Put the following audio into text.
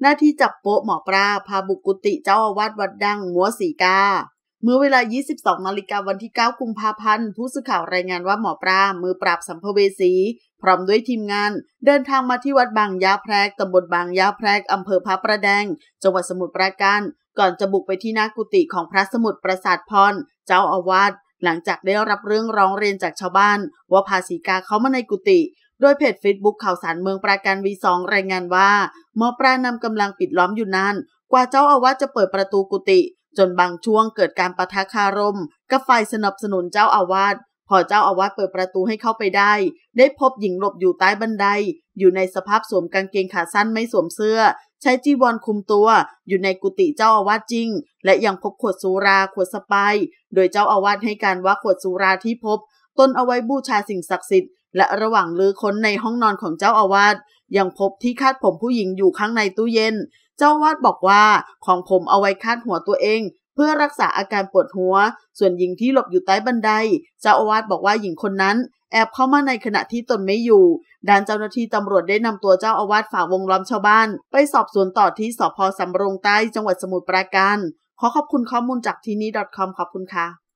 หน้าที่จับโป๊ะหมอปลาพาบุกกุติเจ้าอาวาสวัดดังมัวสีกา เมื่อเวลา 22 นาฬิกาวันที่ 9 กุมภาพันธ์ ผู้สื่อข่าวรายงานว่าหมอปลามือปราบสัมภเวสี พร้อมด้วยทีมงาน เดินทางมาที่วัดบางยาแพรกตำบลบางยาแพรก อำเภอพระประแดง จังหวัดสมุทรปราการก่อนจะบุกไปที่หน้ากุฏิของพระสมุทรประสาทพรเจ้าอาวาสหลังจากได้รับเรื่องร้องเรียนจากชาวบ้านว่าพาสีกาเขามาในกุฏิโดยเพจ Facebook ข่าวสารเมืองปราการวีสองรายงานว่าหมอปลานำกำลังปิดล้อมอยู่นานกว่าเจ้าอาวาสจะเปิดประตูกุฏิจนบางช่วงเกิดการประทะคารมกับฝ่ายสนับสนุนเจ้าอาวาสพอเจ้าอาวาสเปิดประตูให้เข้าไปได้ ได้พบหญิงหลบอยู่ใต้บันได อยู่ในสภาพสวมกางเกงขาสั้นไม่สวมเสื้อ ใช้จีวรคุมตัว อยู่ในกุฏิเจ้าอาวาสจริง และยังพบขวดสุราขวดสไปโดยเจ้าอาวาสให้การว่าขวดสุราที่พบต้นเอาไว้บูชาสิ่งศักดิ์สิทธิ์และระหว่างลือค้นในห้องนอนของเจ้าอาวาสยังพบที่คาดผมผู้หญิงอยู่ข้างในตู้เย็น เจ้าวาดบอกว่าของผมเอาไว้คาดหัวตัวเอง เพื่อรักษาอาการปวดหัว ส่วนหญิงที่หลบอยู่ใต้บันได เจ้าอาวาสบอกว่าหญิงคนนั้นแอบเข้ามาในขณะที่ตนไม่อยู่ ด้านเจ้าหน้าที่ตำรวจได้นำตัวเจ้าอาวาสฝ่าวงล้อมชาวบ้าน ไปสอบสวนต่อที่สพสำโรงใต้จังหวัดสมุทรปราการขอขอบคุณข้อมูลจากทีนี้ .com ขอบคุณค่ะ